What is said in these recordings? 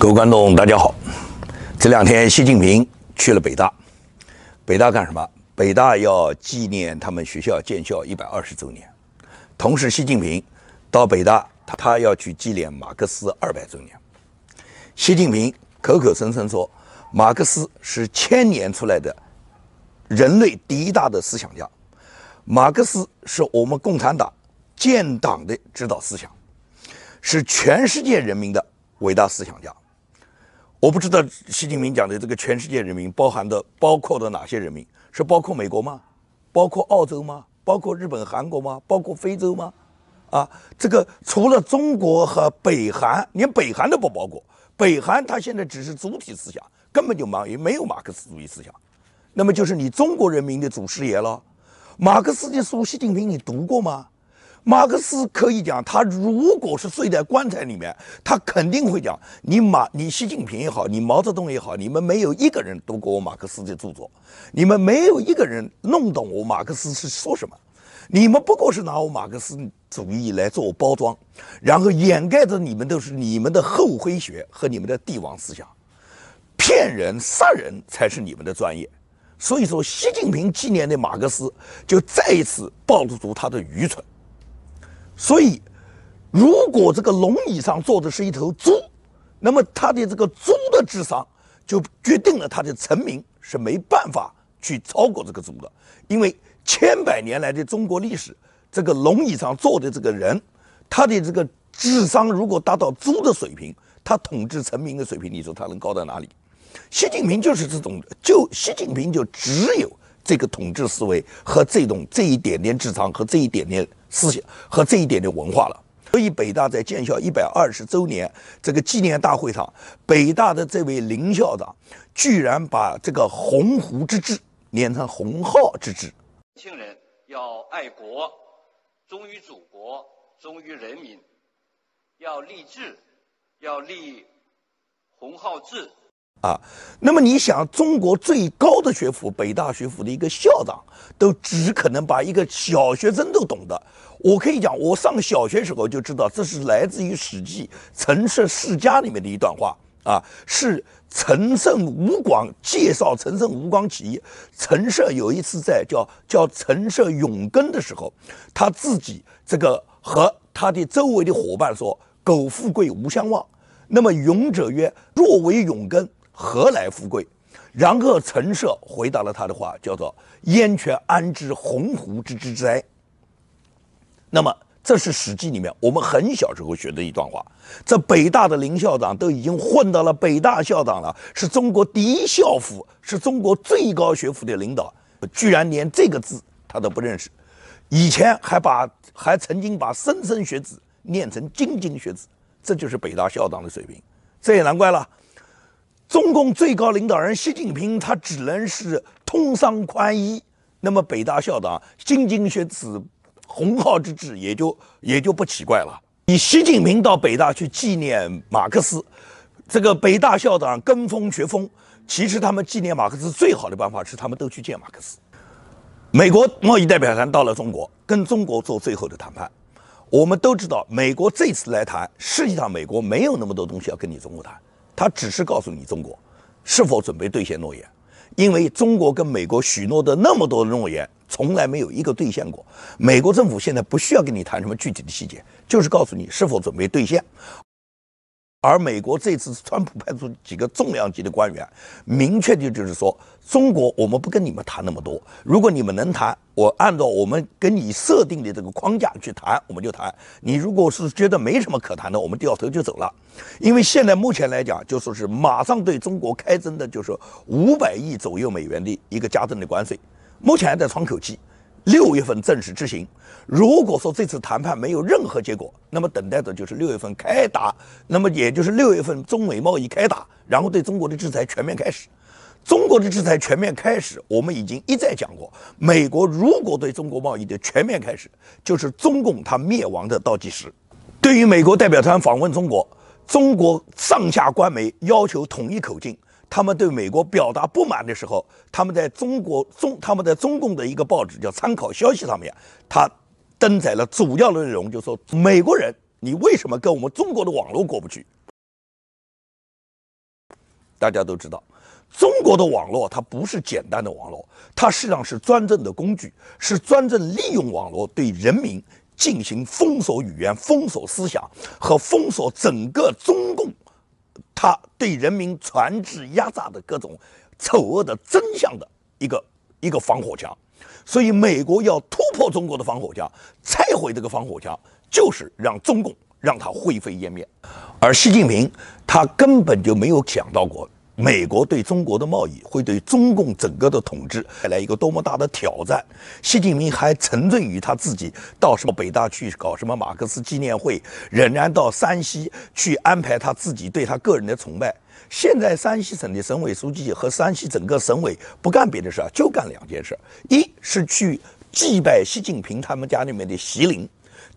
各位观众，大家好。这两天，习近平去了北大。北大干什么？北大要纪念他们学校建校一百二十周年。同时，习近平到北大，他他要去纪念马克思二百周年。习近平口口声声说，马克思是千年出来的，人类第一大的思想家。马克思是我们共产党建党的指导思想，是全世界人民的伟大思想家。我不知道习近平讲的这个全世界人民包含的包括的哪些人民？是包括美国吗？包括澳洲吗？包括日本、韩国吗？包括非洲吗？啊，这个除了中国和北韩，连北韩都不包括。北韩它现在只是主体思想，根本就于没有马克思主义思想。那么就是你中国人民的祖师爷了。马克思的书，习近平你读过吗？马克思可以讲，他如果是睡在棺材里面，他肯定会讲：你马、你习近平也好，你毛泽东也好，你们没有一个人读过我马克思的著作，你们没有一个人弄懂我马克思是说什么，你们不过是拿我马克思主义来做包装，然后掩盖着你们都是你们的后黑学和你们的帝王思想，骗人杀人才是你们的专业。所以说，习近平纪念的马克思就再一次暴露出他的愚蠢。所以，如果这个龙椅上坐的是一头猪，那么他的这个猪的智商就决定了他的臣民是没办法去超过这个猪的。因为千百年来的中国历史，这个龙椅上坐的这个人，他的这个智商如果达到猪的水平，他统治臣民的水平，你说他能高到哪里？习近平就是这种，就习近平就只有。这个统治思维和这种这一点点智商和这一点点思想和这一点点文化了，所以北大在建校一百二十周年这个纪念大会上，北大的这位林校长居然把这个鸿鹄之志连成鸿浩之志。年轻人要爱国，忠于祖国，忠于人民，要立志，要立鸿浩志。啊，那么你想，中国最高的学府北大学府的一个校长，都只可能把一个小学生都懂得。我可以讲，我上小学时候就知道，这是来自于《史记·陈涉世家》里面的一段话啊，是陈胜吴广介绍陈胜吴广起义。陈涉有一次在叫叫陈涉永根的时候，他自己这个和他的周围的伙伴说：“苟富贵，无相忘。”那么勇者曰：“若为永根。”何来富贵？然后陈涉回答了他的话，叫做“燕雀安知鸿鹄之志哉”。那么，这是《史记》里面我们很小时候学的一段话。这北大的林校长都已经混到了北大校长了，是中国第一校府，是中国最高学府的领导，居然连这个字他都不认识。以前还把还曾经把莘莘学子念成菁菁学子，这就是北大校长的水平。这也难怪了。中共最高领导人习近平，他只能是通商宽衣，那么北大校长、金津学子洪浩之志也就也就不奇怪了。以习近平到北大去纪念马克思，这个北大校长跟风学风，其实他们纪念马克思最好的办法是他们都去见马克思。美国贸易代表团到了中国，跟中国做最后的谈判。我们都知道，美国这次来谈，实际上美国没有那么多东西要跟你中国谈。他只是告诉你中国是否准备兑现诺言，因为中国跟美国许诺的那么多诺言，从来没有一个兑现过。美国政府现在不需要跟你谈什么具体的细节，就是告诉你是否准备兑现。而美国这次川普派出几个重量级的官员，明确的就是说，中国我们不跟你们谈那么多。如果你们能谈，我按照我们跟你设定的这个框架去谈，我们就谈。你如果是觉得没什么可谈的，我们掉头就走了。因为现在目前来讲，就说是马上对中国开征的就是五百亿左右美元的一个加征的关税，目前还在窗口期。六月份正式执行。如果说这次谈判没有任何结果，那么等待的就是六月份开打。那么也就是六月份中美贸易开打，然后对中国的制裁全面开始。中国的制裁全面开始，我们已经一再讲过，美国如果对中国贸易的全面开始，就是中共它灭亡的倒计时。对于美国代表团访问中国，中国上下官媒要求统一口径。他们对美国表达不满的时候，他们在中国中，他们在中共的一个报纸叫《参考消息》上面，他登载了主要内容，就说：“美国人，你为什么跟我们中国的网络过不去？”大家都知道，中国的网络它不是简单的网络，它实际上是专政的工具，是专政利用网络对人民进行封锁语言、封锁思想和封锁整个中共。他对人民船只压榨的各种丑恶的真相的一个一个防火墙，所以美国要突破中国的防火墙，拆毁这个防火墙，就是让中共让它灰飞烟灭。而习近平他根本就没有想到过。美国对中国的贸易会对中共整个的统治带来一个多么大的挑战？习近平还沉醉于他自己到什么北大去搞什么马克思纪念会，仍然到山西去安排他自己对他个人的崇拜。现在山西省的省委书记和山西整个省委不干别的事儿，就干两件事：一是去祭拜习近平他们家里面的习陵。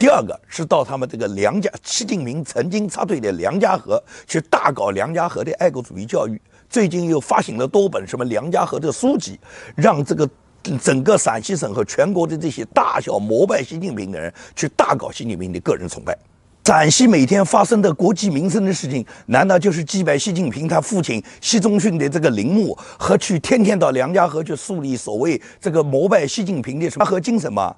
第二个是到他们这个梁家，习近平曾经插队的梁家河去大搞梁家河的爱国主义教育。最近又发行了多本什么梁家河的书籍，让这个整个陕西省和全国的这些大小膜拜习近平的人去大搞习近平的个人崇拜。陕西每天发生的国计民生的事情，难道就是祭拜习近平他父亲习仲勋的这个陵墓和去天天到梁家河去树立所谓这个膜拜习近平的什么和精神吗？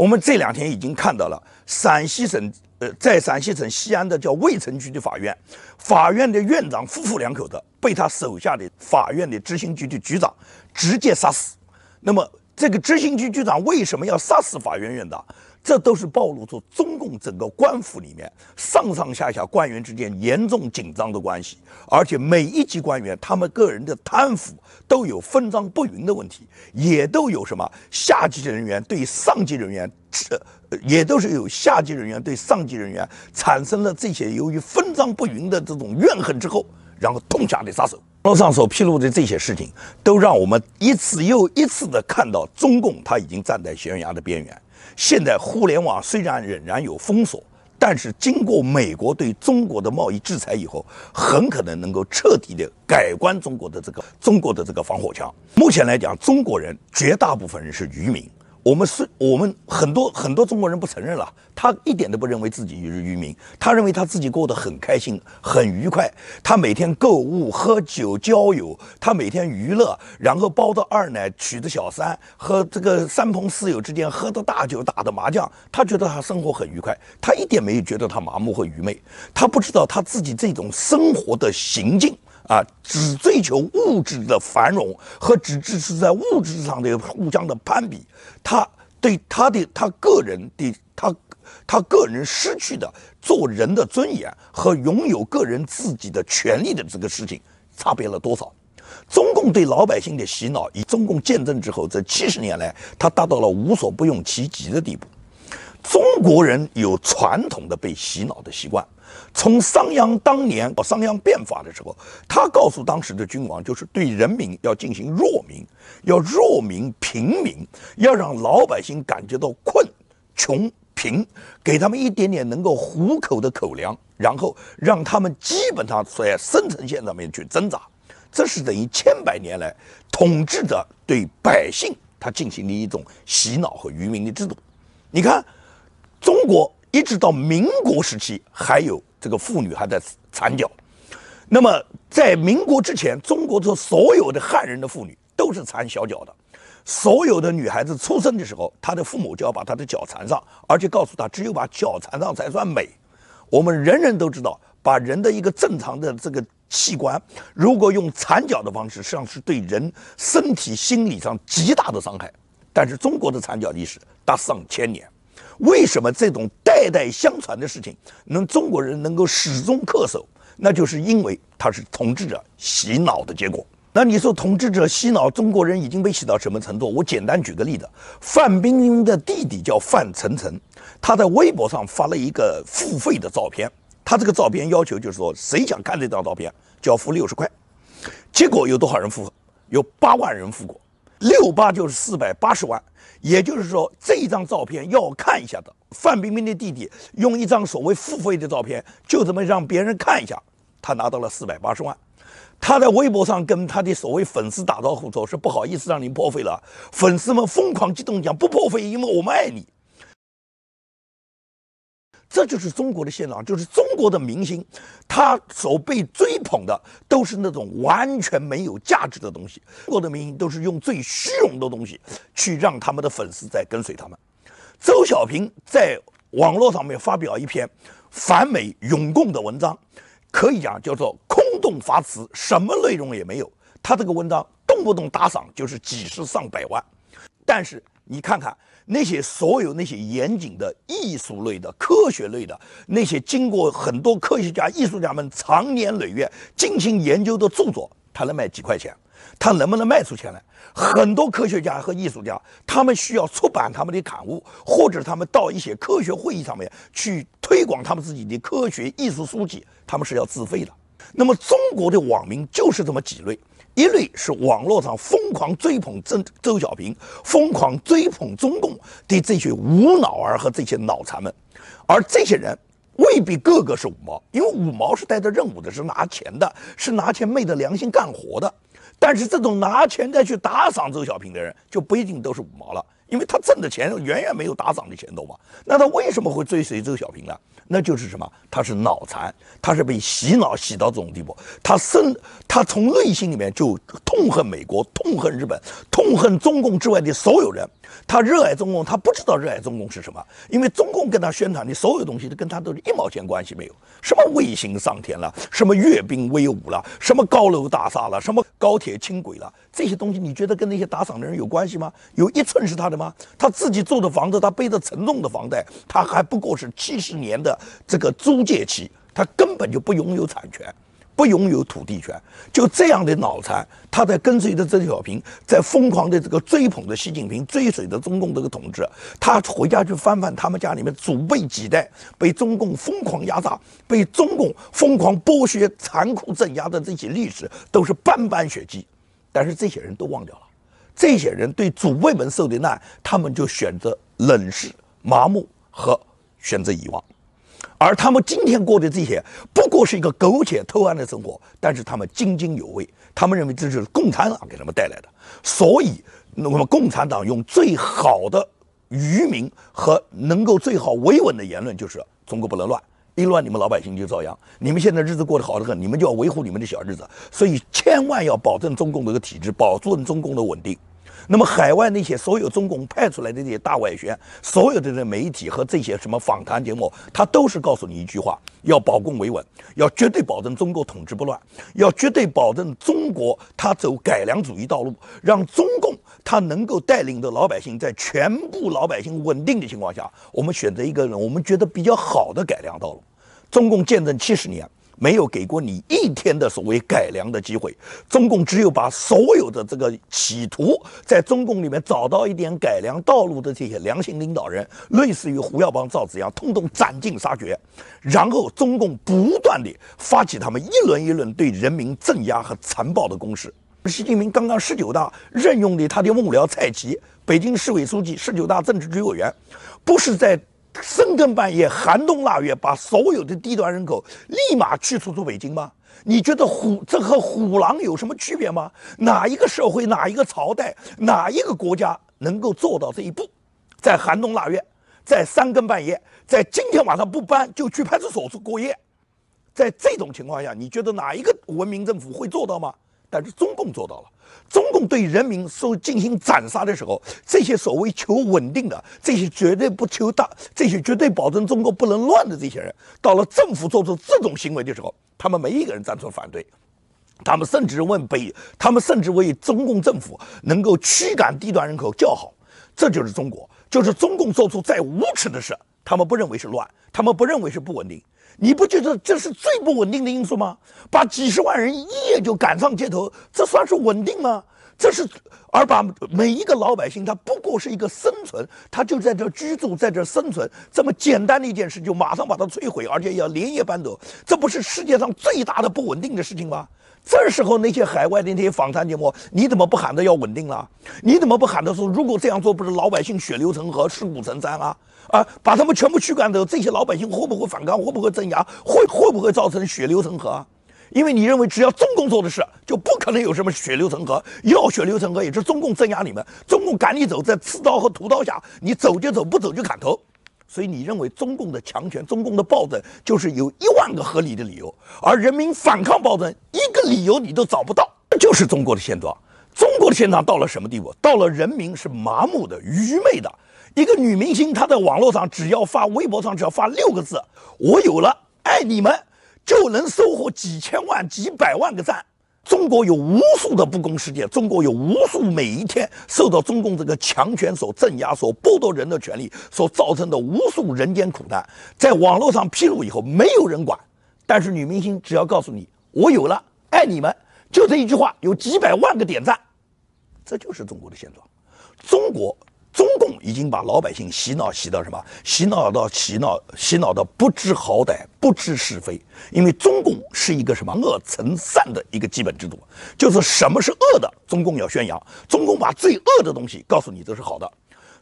我们这两天已经看到了陕西省，呃，在陕西省西安的叫渭城区的法院，法院的院长夫妇两口子被他手下的法院的执行局的局长直接杀死。那么，这个执行局局长为什么要杀死法院院长？这都是暴露出中共整个官府里面上上下下官员之间严重紧张的关系，而且每一级官员他们个人的贪腐都有分赃不匀的问题，也都有什么下级人员对上级人员，这、也都是有下级人员对上级人员产生了这些由于分赃不匀的这种怨恨之后，然后痛下的杀手。络上所披露的这些事情，都让我们一次又一次的看到中共他已经站在悬崖的边缘。现在互联网虽然仍然有封锁，但是经过美国对中国的贸易制裁以后，很可能能够彻底的改观中国的这个中国的这个防火墙。目前来讲，中国人绝大部分人是渔民。我们是我们很多很多中国人不承认了，他一点都不认为自己是愚民，他认为他自己过得很开心、很愉快。他每天购物、喝酒、交友，他每天娱乐，然后包着二奶、娶着小三，和这个三朋四友之间喝着大酒、打的麻将，他觉得他生活很愉快，他一点没有觉得他麻木和愚昧，他不知道他自己这种生活的行径。啊，只追求物质的繁荣和只支持在物质上的互相的攀比，他对他的他个人的他他个人失去的做人的尊严和拥有个人自己的权利的这个事情，差别了多少？中共对老百姓的洗脑，以中共建政之后这七十年来，他达到了无所不用其极的地步。中国人有传统的被洗脑的习惯。从商鞅当年到商鞅变法的时候，他告诉当时的君王，就是对人民要进行弱民，要弱民平民，要让老百姓感觉到困、穷、贫，给他们一点点能够糊口的口粮，然后让他们基本上在生存线上面去挣扎。这是等于千百年来统治者对百姓他进行的一种洗脑和愚民的制度。你看，中国。一直到民国时期，还有这个妇女还在缠脚。那么，在民国之前，中国的所有的汉人的妇女都是缠小脚的。所有的女孩子出生的时候，她的父母就要把她的脚缠上，而且告诉她，只有把脚缠上才算美。我们人人都知道，把人的一个正常的这个器官，如果用缠脚的方式，实际上是对人身体、心理上极大的伤害。但是，中国的缠脚历史达上千年。为什么这种代代相传的事情能中国人能够始终恪守？那就是因为他是统治者洗脑的结果。那你说统治者洗脑，中国人已经被洗到什么程度？我简单举个例子：范冰冰的弟弟叫范丞丞，他在微博上发了一个付费的照片。他这个照片要求就是说，谁想看这张照片，就要付六十块。结果有多少人付？有八万人付过。六八就是四百八十万，也就是说这一张照片要看一下的。范冰冰的弟弟用一张所谓付费的照片，就这么让别人看一下，他拿到了四百八十万。他在微博上跟他的所谓粉丝打招呼说：“是不好意思让您破费了。”粉丝们疯狂激动讲：“不破费，因为我们爱你。”这就是中国的现状，就是中国的明星，他所被追捧的都是那种完全没有价值的东西。中国的明星都是用最虚荣的东西，去让他们的粉丝在跟随他们。周小平在网络上面发表一篇反美永共的文章，可以讲叫做空洞发词，什么内容也没有。他这个文章动不动打赏就是几十上百万，但是你看看。那些所有那些严谨的艺术类的、科学类的，那些经过很多科学家、艺术家们长年累月进行研究的著作，他能卖几块钱？他能不能卖出钱来？很多科学家和艺术家，他们需要出版他们的刊物，或者他们到一些科学会议上面去推广他们自己的科学、艺术书籍，他们是要自费的。那么，中国的网民就是这么几类。一类是网络上疯狂追捧周周小平、疯狂追捧中共的这些无脑儿和这些脑残们，而这些人未必个个是五毛，因为五毛是带着任务的，是拿钱的，是拿钱昧着良心干活的。但是这种拿钱再去打赏周小平的人，就不一定都是五毛了。因为他挣的钱远远没有打赏的钱多嘛，那他为什么会追随周小平呢？那就是什么？他是脑残，他是被洗脑洗到这种地步，他深，他从内心里面就痛恨美国，痛恨日本，痛恨中共之外的所有人。他热爱中共，他不知道热爱中共是什么，因为中共跟他宣传的所有东西都跟他都是一毛钱关系没有。什么卫星上天了，什么阅兵威武了，什么高楼大厦了，什么高铁轻轨了，这些东西你觉得跟那些打赏的人有关系吗？有一寸是他的。吗？他自己住的房子，他背着沉重的房贷，他还不过是七十年的这个租借期，他根本就不拥有产权，不拥有土地权。就这样的脑残，他在跟随着邓小平，在疯狂的这个追捧着习近平，追随着中共这个统治。他回家去翻翻他们家里面祖辈几代被中共疯狂压榨、被中共疯狂剥削、残酷镇压的这些历史，都是斑斑血迹。但是这些人都忘掉了。这些人对祖辈们受的难，他们就选择冷视、麻木和选择遗忘，而他们今天过的这些，不过是一个苟且偷安的生活，但是他们津津有味，他们认为这就是共产党给他们带来的。所以，那么共产党用最好的愚民和能够最好维稳的言论，就是中国不能乱，一乱你们老百姓就遭殃。你们现在日子过得好的很，你们就要维护你们的小日子，所以千万要保证中共的一个体制，保证中共的稳定。那么海外那些所有中共派出来的这些大外宣，所有的这媒体和这些什么访谈节目，他都是告诉你一句话：要保共维稳，要绝对保证中国统治不乱，要绝对保证中国他走改良主义道路，让中共他能够带领着老百姓，在全部老百姓稳定的情况下，我们选择一个我们觉得比较好的改良道路。中共见证七十年。没有给过你一天的所谓改良的机会。中共只有把所有的这个企图在中共里面找到一点改良道路的这些良心领导人，类似于胡耀邦、赵紫阳，通通斩尽杀绝，然后中共不断地发起他们一轮一轮对人民镇压和残暴的攻势。习近平刚刚十九大任用的他的幕僚蔡奇，北京市委书记、十九大政治局委员，不是在。深更半夜，寒冬腊月，把所有的低端人口立马驱逐出北京吗？你觉得虎这和虎狼有什么区别吗？哪一个社会、哪一个朝代、哪一个国家能够做到这一步？在寒冬腊月，在三更半夜，在今天晚上不搬就去派出所去过夜？在这种情况下，你觉得哪一个文明政府会做到吗？但是中共做到了。中共对人民所进行斩杀的时候，这些所谓求稳定的、这些绝对不求大、这些绝对保证中国不能乱的这些人，到了政府做出这种行为的时候，他们没一个人站出反对，他们甚至问北，他们甚至为中共政府能够驱赶低端人口叫好。这就是中国，就是中共做出再无耻的事，他们不认为是乱，他们不认为是不稳定。你不觉得这是最不稳定的因素吗？把几十万人一夜就赶上街头，这算是稳定吗？这是，而把每一个老百姓，他不过是一个生存，他就在这居住，在这生存，这么简单的一件事，就马上把它摧毁，而且要连夜搬走，这不是世界上最大的不稳定的事情吗？这时候那些海外的那些访谈节目，你怎么不喊着要稳定了？你怎么不喊着说如果这样做不是老百姓血流成河、尸骨成山啊？啊，把他们全部驱赶走，这些老百姓会不会反抗？会不会镇压？会会不会造成血流成河？因为你认为只要中共做的事，就不可能有什么血流成河。要血流成河，也是中共镇压你们，中共赶你走，在刺刀和屠刀下，你走就走，不走就砍头。所以你认为中共的强权、中共的暴政就是有一万个合理的理由，而人民反抗暴政一个理由你都找不到，这就是中国的现状。中国的现状到了什么地步？到了人民是麻木的、愚昧的。一个女明星她在网络上只要发微博上只要发六个字“我有了爱你们”，就能收获几千万、几百万个赞。中国有无数的不公事件，中国有无数每一天受到中共这个强权所镇压、所剥夺人的权利所造成的无数人间苦难，在网络上披露以后，没有人管。但是女明星只要告诉你我有了爱你们，就这一句话，有几百万个点赞。这就是中国的现状。中国。中共已经把老百姓洗脑洗到什么？洗脑到洗脑洗脑到不知好歹、不知是非。因为中共是一个什么恶成善的一个基本制度，就是什么是恶的，中共要宣扬；中共把最恶的东西告诉你这是好的，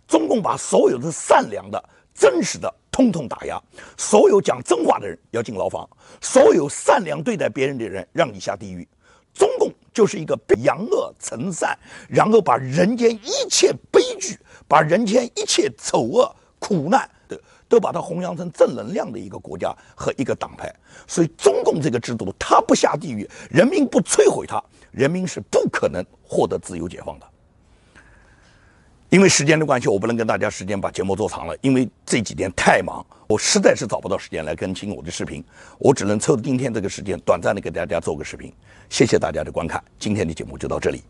中共把所有的善良的、真实的通通打压，所有讲真话的人要进牢房，所有善良对待别人的人让你下地狱。中共就是一个扬恶成善，然后把人间一切悲剧。把人间一切丑恶、苦难的都把它弘扬成正能量的一个国家和一个党派，所以中共这个制度，它不下地狱，人民不摧毁它，人民是不可能获得自由解放的。因为时间的关系，我不能跟大家时间把节目做长了，因为这几天太忙，我实在是找不到时间来更新我的视频，我只能抽今天这个时间短暂的给大家做个视频。谢谢大家的观看，今天的节目就到这里。